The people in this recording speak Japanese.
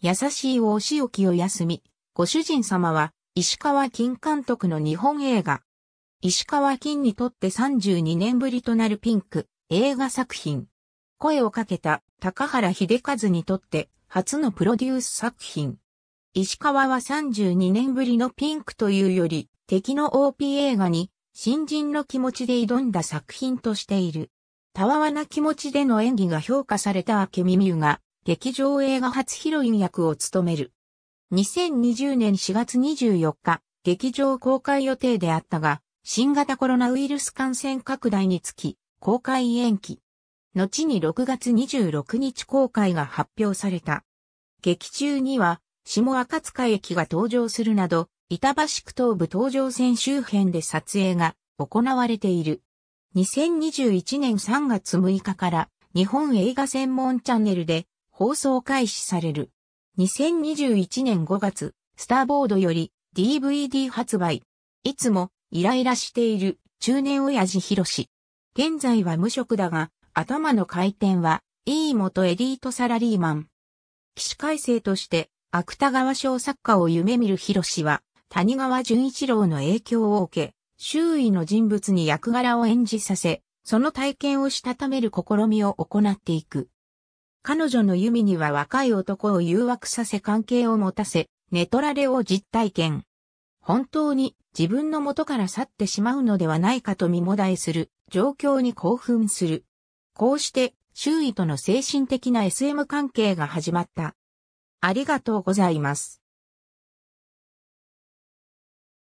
優しいお仕置きを休み、ご主人様は、石川金監督の日本映画。石川金にとって32年ぶりとなるピンク、映画作品。声をかけた高原秀和にとって初のプロデュース作品。石川は32年ぶりのピンクというより、敵の OP 映画に新人の気持ちで挑んだ作品としている。たわわな気持ちでの演技が評価された明美美優が、劇場映画初ヒロイン役を務める。2020年4月24日、劇場公開予定であったが、新型コロナウイルス感染拡大につき、公開延期。後に6月26日公開が発表された。劇中には、下赤塚駅が登場するなど、板橋区東部東上線周辺で撮影が行われている。2021年3月6日から日本映画専門チャンネルで放送開始される。2021年5月、スターボードより DVD 発売。いつもイライラしている中年親父ヒロシ。現在は無職だが、頭の回転は、いい元エリートサラリーマン。騎士改正として、芥川賞作家を夢見るヒロシは、谷川淳一郎の影響を受け、周囲の人物に役柄を演じさせ、その体験をしたためる試みを行っていく。彼女の弓には若い男を誘惑させ関係を持たせ、寝取られを実体験。本当に自分の元から去ってしまうのではないかと見もだえする状況に興奮する。こうして周囲との精神的な SM 関係が始まった。ありがとうございます。